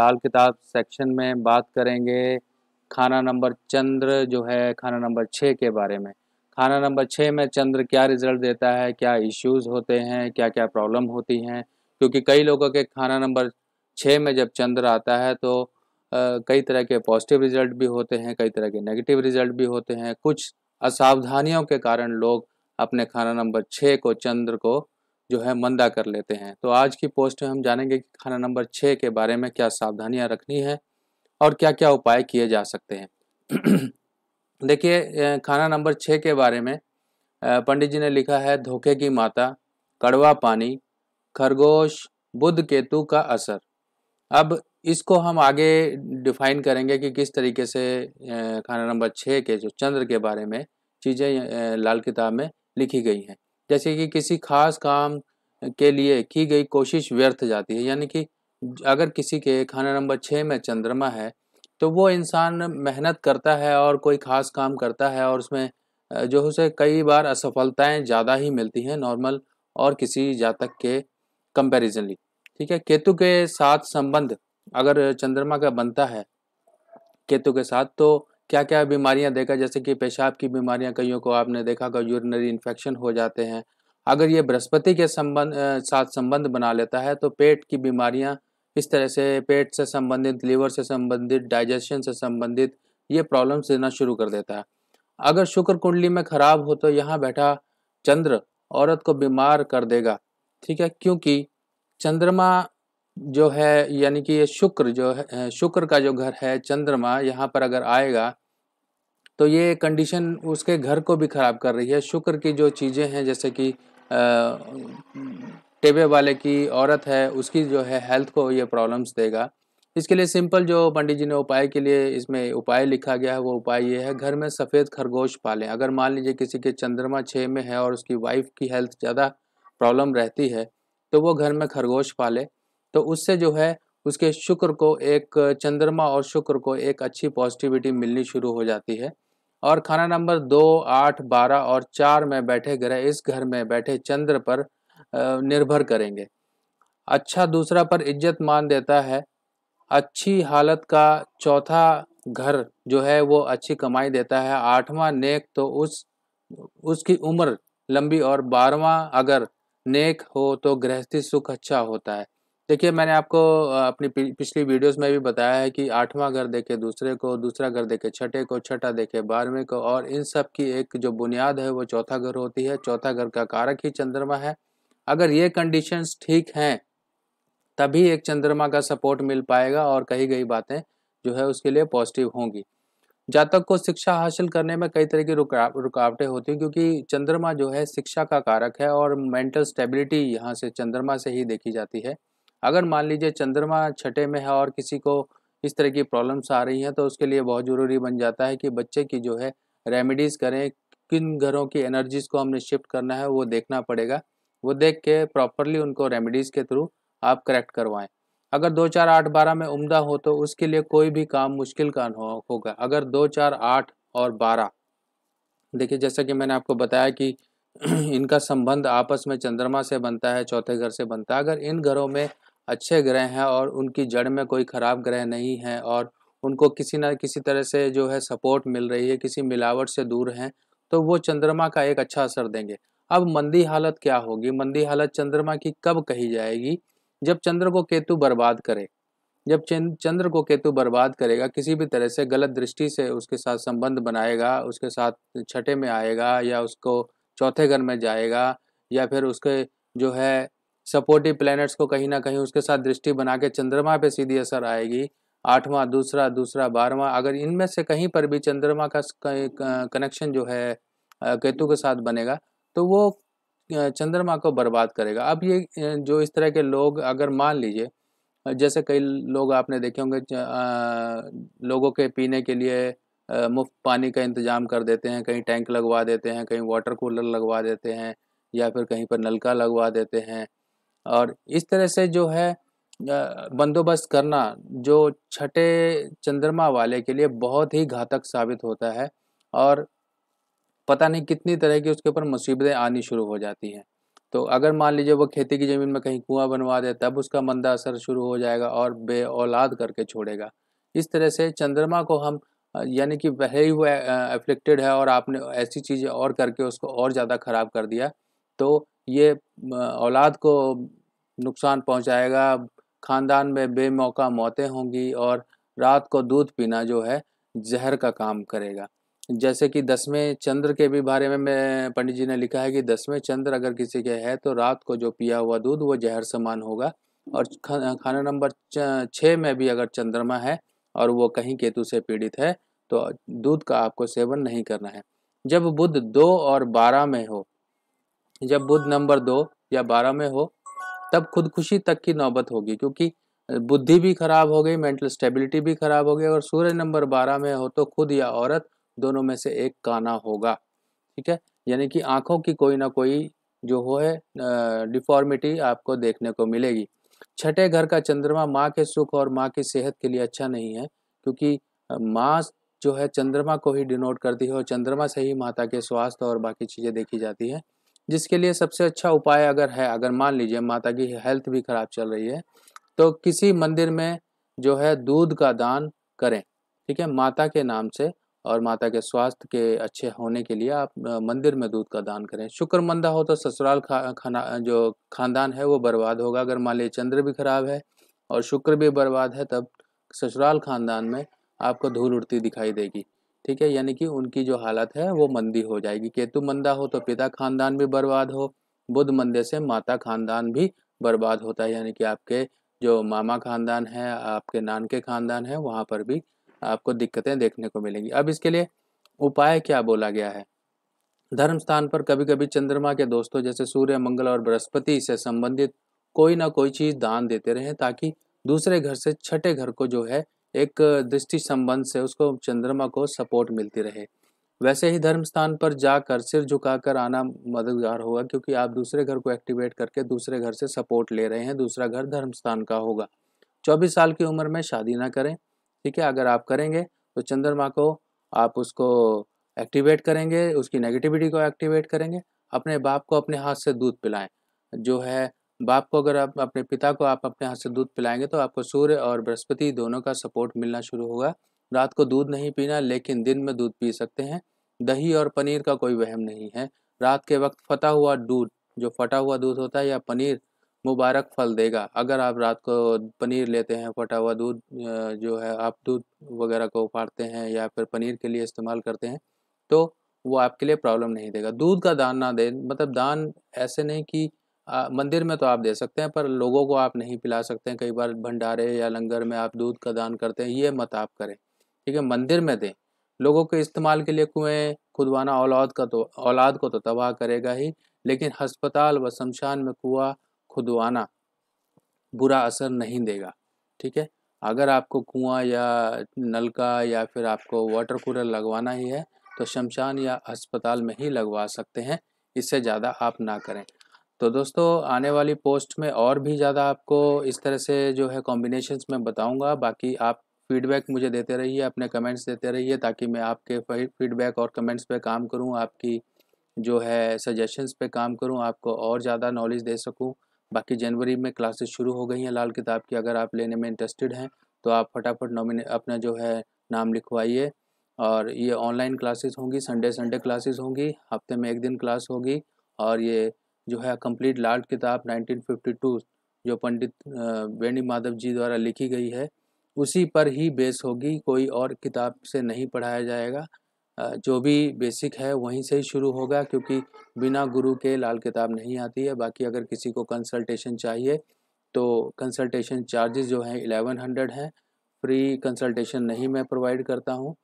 लाल किताब सेक्शन में बात करेंगे खाना नंबर चंद्र जो है खाना नंबर छः के बारे में खाना नंबर छः में चंद्र क्या रिजल्ट देता है क्या इश्यूज़ होते हैं क्या क्या प्रॉब्लम होती हैं क्योंकि कई लोगों के खाना नंबर छः में जब चंद्र आता है तो कई तरह के पॉजिटिव रिजल्ट भी होते हैं कई तरह के नेगेटिव रिजल्ट भी होते हैं कुछ असावधानियों के कारण लोग अपने खाना नंबर छः को चंद्र को जो है मंदा कर लेते हैं तो आज की पोस्ट में हम जानेंगे कि खाना नंबर छः के बारे में क्या सावधानियां रखनी है और क्या क्या उपाय किए जा सकते हैं देखिए खाना नंबर छः के बारे में पंडित जी ने लिखा है धोखे की माता कड़वा पानी खरगोश बुध केतु का असर अब इसको हम आगे डिफाइन करेंगे कि किस तरीके से खाना नंबर छः के जो चंद्र के बारे में चीज़ें लाल किताब में लिखी गई हैं जैसे कि किसी खास काम के लिए की गई कोशिश व्यर्थ जाती है यानी कि अगर किसी के खाना नंबर छः में चंद्रमा है तो वो इंसान मेहनत करता है और कोई खास काम करता है और उसमें जो उसे कई बार असफलताएं ज़्यादा ही मिलती हैं नॉर्मल और किसी जातक के कंपैरिजनली ठीक है केतु के साथ संबंध अगर चंद्रमा का बनता है केतु के साथ तो क्या क्या बीमारियां देखा जैसे कि पेशाब की बीमारियां कईयों को आपने देखा होगा यूरिनरी इन्फेक्शन हो जाते हैं अगर ये बृहस्पति के संबंध साथ संबंध बना लेता है तो पेट की बीमारियां इस तरह से पेट से संबंधित लीवर से संबंधित डाइजेशन से संबंधित ये प्रॉब्लम्स देना शुरू कर देता है अगर शुक्र कुंडली में खराब हो तो यहाँ बैठा चंद्र औरत को बीमार कर देगा ठीक है क्योंकि चंद्रमा जो है यानी कि ये शुक्र जो है शुक्र का जो घर है चंद्रमा यहाँ पर अगर आएगा तो ये कंडीशन उसके घर को भी ख़राब कर रही है शुक्र की जो चीज़ें हैं जैसे कि टेबे वाले की औरत है उसकी जो है हेल्थ को ये प्रॉब्लम्स देगा इसके लिए सिंपल जो पंडित जी ने उपाय के लिए इसमें उपाय लिखा गया है वो उपाय ये है घर में सफ़ेद खरगोश पालें अगर मान लीजिए किसी के चंद्रमा छः में है और उसकी वाइफ की हेल्थ ज़्यादा प्रॉब्लम रहती है तो वो घर में खरगोश पाले तो उससे जो है उसके शुक्र को एक चंद्रमा और शुक्र को एक अच्छी पॉजिटिविटी मिलनी शुरू हो जाती है और खाना नंबर दो आठ बारह और चार में बैठे ग्रह इस घर में बैठे चंद्र पर निर्भर करेंगे अच्छा दूसरा पर इज्जत मान देता है अच्छी हालत का चौथा घर जो है वो अच्छी कमाई देता है आठवां नेक तो उस उसकी उम्र लंबी और बारहवा अगर नेक हो तो गृहस्थी सुख अच्छा होता है देखिए मैंने आपको अपनी पिछली वीडियोस में भी बताया है कि आठवां घर देखे दूसरे को दूसरा घर देखे छठे को छठा देखे बारहवें को और इन सब की एक जो बुनियाद है वो चौथा घर होती है चौथा घर का कारक ही चंद्रमा है अगर ये कंडीशंस ठीक हैं तभी एक चंद्रमा का सपोर्ट मिल पाएगा और कही गई बातें जो है उसके लिए पॉजिटिव होंगी जातक को शिक्षा हासिल करने में कई तरह की रुका रुकावटें होती हैं क्योंकि चंद्रमा जो है शिक्षा का कारक है और मेंटल स्टेबिलिटी यहाँ से चंद्रमा से ही देखी जाती है अगर मान लीजिए चंद्रमा छठे में है और किसी को इस तरह की प्रॉब्लम्स आ रही हैं तो उसके लिए बहुत ज़रूरी बन जाता है कि बच्चे की जो है रेमेडीज़ करें किन घरों की एनर्जीज़ को हमने शिफ्ट करना है वो देखना पड़ेगा वो देख के प्रॉपरली उनको रेमेडीज़ के थ्रू आप करेक्ट करवाएं अगर दो चार आठ बारह में उमदा हो तो उसके लिए कोई भी काम मुश्किल का हो, होगा अगर दो चार आठ और बारह देखिए जैसा कि मैंने आपको बताया कि इनका संबंध आपस में चंद्रमा से बनता है चौथे घर से बनता है अगर इन घरों में अच्छे ग्रह हैं और उनकी जड़ में कोई ख़राब ग्रह नहीं है और उनको किसी ना किसी तरह से जो है सपोर्ट मिल रही है किसी मिलावट से दूर हैं तो वो चंद्रमा का एक अच्छा असर देंगे अब मंदी हालत क्या होगी मंदी हालत चंद्रमा की कब कही जाएगी जब चंद्र को केतु बर्बाद करे जब चंद्र को केतु बर्बाद करेगा किसी भी तरह से गलत दृष्टि से उसके साथ संबंध बनाएगा उसके साथ छठे में आएगा या उसको चौथे घर में जाएगा या फिर उसके जो है सपोर्टिव प्लैनेट्स को कहीं ना कहीं उसके साथ दृष्टि बना के चंद्रमा पे सीधी असर आएगी आठवां दूसरा दूसरा बारहवां अगर इनमें से कहीं पर भी चंद्रमा का कनेक्शन जो है केतु के साथ बनेगा तो वो चंद्रमा को बर्बाद करेगा अब ये जो इस तरह के लोग अगर मान लीजिए जैसे कई लोग आपने देखे होंगे लोगों के पीने के लिए मुफ्त पानी का इंतजाम कर देते हैं कहीं टैंक लगवा देते हैं कहीं वाटर कूलर लगवा देते हैं या फिर कहीं पर नलका लगवा देते हैं और इस तरह से जो है बंदोबस्त करना जो छठे चंद्रमा वाले के लिए बहुत ही घातक साबित होता है और पता नहीं कितनी तरह की उसके ऊपर मुसीबतें आनी शुरू हो जाती हैं तो अगर मान लीजिए वो खेती की ज़मीन में कहीं कुआं बनवा दे तब उसका मंदा असर शुरू हो जाएगा और बे औलाद करके छोड़ेगा इस तरह से चंद्रमा को हम यानी कि वह ही हुआ एफ्लिक्टेड है और आपने ऐसी चीज़ें और करके उसको और ज़्यादा ख़राब कर दिया तो ये औलाद को नुकसान पहुंचाएगा खानदान में बेमौका मौतें होंगी और रात को दूध पीना जो है जहर का काम करेगा जैसे कि दसवें चंद्र के भी बारे में मैं पंडित जी ने लिखा है कि दसवें चंद्र अगर किसी के है तो रात को जो पिया हुआ दूध वो जहर समान होगा और खाना नंबर छः में भी अगर चंद्रमा है और वो कहीं केतु से पीड़ित है तो दूध का आपको सेवन नहीं करना है जब बुध दो और बारह में हो जब बुध नंबर दो या बारह में हो तब खुदकुशी तक की नौबत होगी क्योंकि बुद्धि भी खराब हो गई मेंटल स्टेबिलिटी भी खराब हो गई अगर सूर्य नंबर बारह में हो तो खुद या औरत दोनों में से एक काना होगा ठीक है यानी कि आंखों की कोई ना कोई जो हो है डिफॉर्मिटी आपको देखने को मिलेगी छठे घर का चंद्रमा माँ के सुख और माँ की सेहत के लिए अच्छा नहीं है क्योंकि माँ जो है चंद्रमा को ही डिनोट करती है और चंद्रमा से ही माता के स्वास्थ्य और बाकी चीज़ें देखी जाती हैं जिसके लिए सबसे अच्छा उपाय अगर है अगर मान लीजिए माता की हेल्थ भी खराब चल रही है तो किसी मंदिर में जो है दूध का दान करें ठीक है माता के नाम से और माता के स्वास्थ्य के अच्छे होने के लिए आप मंदिर में दूध का दान करें शुक्र मंदा हो तो ससुराल खा, खाना जो खानदान है वो बर्बाद होगा अगर मान लीजिए चंद्र भी खराब है और शुक्र भी बर्बाद है तब ससुराल खानदान में आपको धूल उड़ती दिखाई देगी ठीक है यानी कि उनकी जो हालत है वो मंदी हो जाएगी केतु मंदा हो तो पिता खानदान भी बर्बाद हो बुद्ध मंदे से माता खानदान भी बर्बाद होता है यानी कि आपके जो मामा खानदान है आपके नान के खानदान है वहाँ पर भी आपको दिक्कतें देखने को मिलेंगी अब इसके लिए उपाय क्या बोला गया है धर्म स्थान पर कभी कभी चंद्रमा के दोस्तों जैसे सूर्य मंगल और बृहस्पति से संबंधित कोई ना कोई चीज दान देते रहें ताकि दूसरे घर से छठे घर को जो है एक दृष्टि संबंध से उसको चंद्रमा को सपोर्ट मिलती रहे वैसे ही धर्म स्थान पर जाकर सिर झुकाकर आना मददगार होगा क्योंकि आप दूसरे घर को एक्टिवेट करके दूसरे घर से सपोर्ट ले रहे हैं दूसरा घर धर्म स्थान का होगा चौबीस साल की उम्र में शादी ना करें ठीक है अगर आप करेंगे तो चंद्रमा को आप उसको एक्टिवेट करेंगे उसकी नेगेटिविटी को एक्टिवेट करेंगे अपने बाप को अपने हाथ से दूध पिलाएं जो है बाप को अगर आप अपने पिता को आप अपने हाथ से दूध पिलाएंगे तो आपको सूर्य और बृहस्पति दोनों का सपोर्ट मिलना शुरू होगा रात को दूध नहीं पीना लेकिन दिन में दूध पी सकते हैं दही और पनीर का कोई वहम नहीं है रात के वक्त फटा हुआ दूध जो फटा हुआ दूध होता है या पनीर मुबारक फल देगा अगर आप रात को पनीर लेते हैं फटा हुआ दूध जो है आप दूध वगैरह को उपाड़ते हैं या फिर पनीर के लिए इस्तेमाल करते हैं तो वो आपके लिए प्रॉब्लम नहीं देगा दूध का दान ना दे मतलब दान ऐसे नहीं कि मंदिर में तो आप दे सकते हैं पर लोगों को आप नहीं पिला सकते हैं कई बार भंडारे या लंगर में आप दूध का दान करते हैं ये मत आप करें ठीक है मंदिर में दें लोगों के इस्तेमाल के लिए कुएँ खुदवाना औलाद का तो औलाद को तो तबाह करेगा ही लेकिन हस्पताल व शमशान में कुआ खुदवाना बुरा असर नहीं देगा ठीक है अगर आपको कुआं या नलका या फिर आपको वाटर कूलर लगवाना ही है तो शमशान या अस्पताल में ही लगवा सकते हैं इससे ज़्यादा आप ना करें तो दोस्तों आने वाली पोस्ट में और भी ज़्यादा आपको इस तरह से जो है कॉम्बिनेशन में बताऊँगा बाकी आप फीडबैक मुझे देते रहिए अपने कमेंट्स देते रहिए ताकि मैं आपके फीडबैक और कमेंट्स पे काम करूं आपकी जो है सजेशंस पे काम करूं आपको और ज़्यादा नॉलेज दे सकूं बाकी जनवरी में क्लासेस शुरू हो गई हैं लाल किताब की अगर आप लेने में इंटरेस्टेड हैं तो आप फटाफट नॉमिने अपना जो है नाम लिखवाइए और ये ऑनलाइन क्लासेस होंगी संडे संडे क्लासेस होंगी हफ्ते में एक दिन क्लास होगी और ये जो है कंप्लीट लाल किताब 1952 जो पंडित वेणी माधव जी द्वारा लिखी गई है उसी पर ही बेस होगी कोई और किताब से नहीं पढ़ाया जाएगा जो भी बेसिक है वहीं से ही शुरू होगा क्योंकि बिना गुरु के लाल किताब नहीं आती है बाकी अगर किसी को कंसल्टेशन चाहिए तो कंसल्टेशन चार्जेस जो हैं 1100 हैं फ्री कंसल्टेशन नहीं मैं प्रोवाइड करता हूँ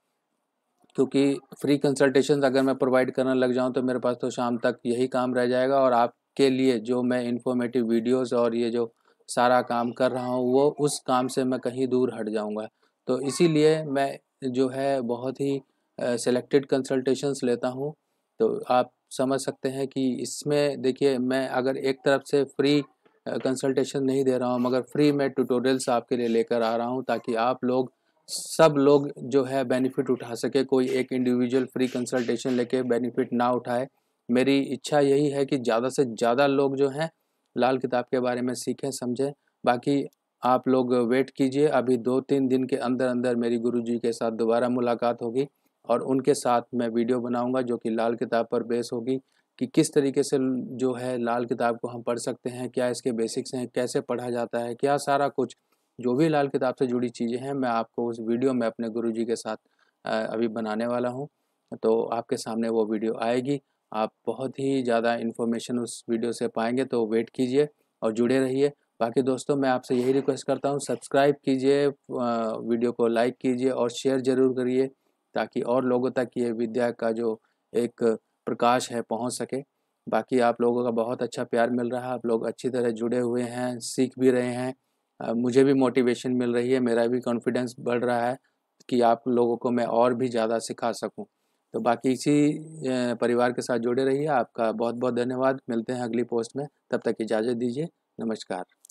क्योंकि फ्री कंसल्टेशन अगर मैं प्रोवाइड करने लग जाऊँ तो मेरे पास तो शाम तक यही काम रह जाएगा और आपके लिए जो मैं इन्फॉर्मेटिव वीडियोस और ये जो सारा काम कर रहा हूँ वो उस काम से मैं कहीं दूर हट जाऊँगा तो इसीलिए मैं जो है बहुत ही सेलेक्टेड कंसल्टेशंस लेता हूँ तो आप समझ सकते हैं कि इसमें देखिए मैं अगर एक तरफ से फ्री कंसल्टेशन नहीं दे रहा हूँ मगर फ्री में ट्यूटोरियल्स आपके लिए लेकर आ रहा हूँ ताकि आप लोग सब लोग जो है बेनिफिट उठा सके कोई एक इंडिविजुअल फ्री कंसल्टेशन लेके बेनिफिट ना उठाए मेरी इच्छा यही है कि ज़्यादा से ज़्यादा लोग जो हैं लाल किताब के बारे में सीखें समझें बाकी आप लोग वेट कीजिए अभी दो तीन दिन के अंदर अंदर मेरी गुरु जी के साथ दोबारा मुलाकात होगी और उनके साथ मैं वीडियो बनाऊंगा जो कि लाल किताब पर बेस होगी कि किस तरीके से जो है लाल किताब को हम पढ़ सकते हैं क्या इसके बेसिक्स हैं कैसे पढ़ा जाता है क्या सारा कुछ जो भी लाल किताब से जुड़ी चीज़ें हैं मैं आपको उस वीडियो में अपने गुरु जी के साथ अभी बनाने वाला हूँ तो आपके सामने वो वीडियो आएगी आप बहुत ही ज़्यादा इन्फॉर्मेशन उस वीडियो से पाएंगे तो वेट कीजिए और जुड़े रहिए बाकी दोस्तों मैं आपसे यही रिक्वेस्ट करता हूँ सब्सक्राइब कीजिए वीडियो को लाइक कीजिए और शेयर ज़रूर करिए ताकि और लोगों तक ये विद्या का जो एक प्रकाश है पहुँच सके बाकी आप लोगों का बहुत अच्छा प्यार मिल रहा है आप लोग अच्छी तरह जुड़े हुए हैं सीख भी रहे हैं मुझे भी मोटिवेशन मिल रही है मेरा भी कॉन्फिडेंस बढ़ रहा है कि आप लोगों को मैं और भी ज़्यादा सिखा सकूं तो बाकी इसी परिवार के साथ जुड़े रहिए आपका बहुत बहुत धन्यवाद मिलते हैं अगली पोस्ट में तब तक इजाज़त दीजिए नमस्कार